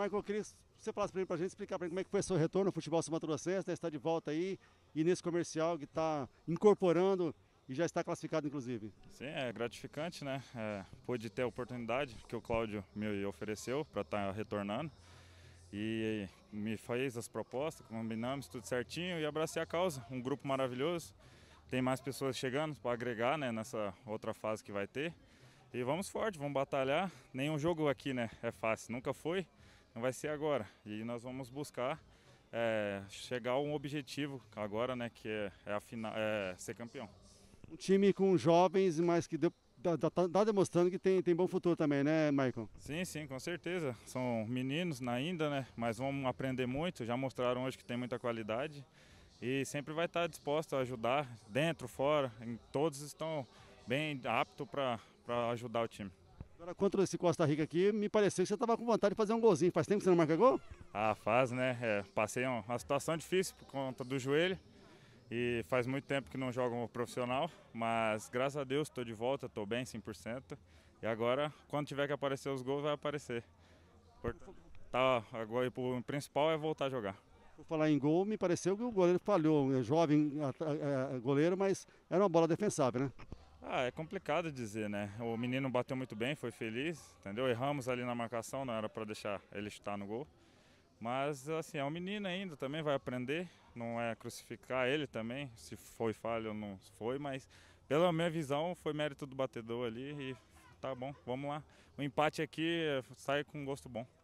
Marco, eu queria que você falasse para a gente, explicar para como é que foi seu retorno ao futebol Mato Grossense, né? está de volta aí e nesse comercial que está incorporando e já está classificado, inclusive. Sim, é gratificante, né? É, pude ter a oportunidade que o Cláudio me ofereceu para estar tá retornando e me fez as propostas, combinamos tudo certinho e abracei a causa. Um grupo maravilhoso, tem mais pessoas chegando para agregar né, nessa outra fase que vai ter. E vamos forte, vamos batalhar. Nenhum jogo aqui né, é fácil, nunca foi não vai ser agora. E nós vamos buscar é, chegar a um objetivo agora, né, que é, é, final, é, ser campeão. Um time com jovens, mas que está demonstrando que tem, tem bom futuro também, né, Michael? Sim, sim, com certeza. São meninos ainda, né, mas vão aprender muito, já mostraram hoje que tem muita qualidade e sempre vai estar disposto a ajudar, dentro, fora, todos estão bem aptos para ajudar o time. Agora, contra esse Costa Rica aqui, me pareceu que você estava com vontade de fazer um golzinho. Faz tempo que você não marca gol? Ah, faz, né? É, passei uma situação difícil por conta do joelho. E faz muito tempo que não jogo profissional, mas graças a Deus estou de volta, estou bem 100%. E agora, quando tiver que aparecer os gols, vai aparecer. Tá, agora o principal é voltar a jogar. Por falar em gol, me pareceu que o goleiro falhou, é jovem goleiro, mas era uma bola defensável, né? Ah, é complicado dizer, né? O menino bateu muito bem, foi feliz, entendeu? Erramos ali na marcação, não era para deixar ele chutar no gol. Mas, assim, é um menino ainda, também vai aprender. Não é crucificar ele também, se foi falha ou não foi, mas pela minha visão foi mérito do batedor ali e tá bom, vamos lá. O empate aqui eh, sai com gosto bom.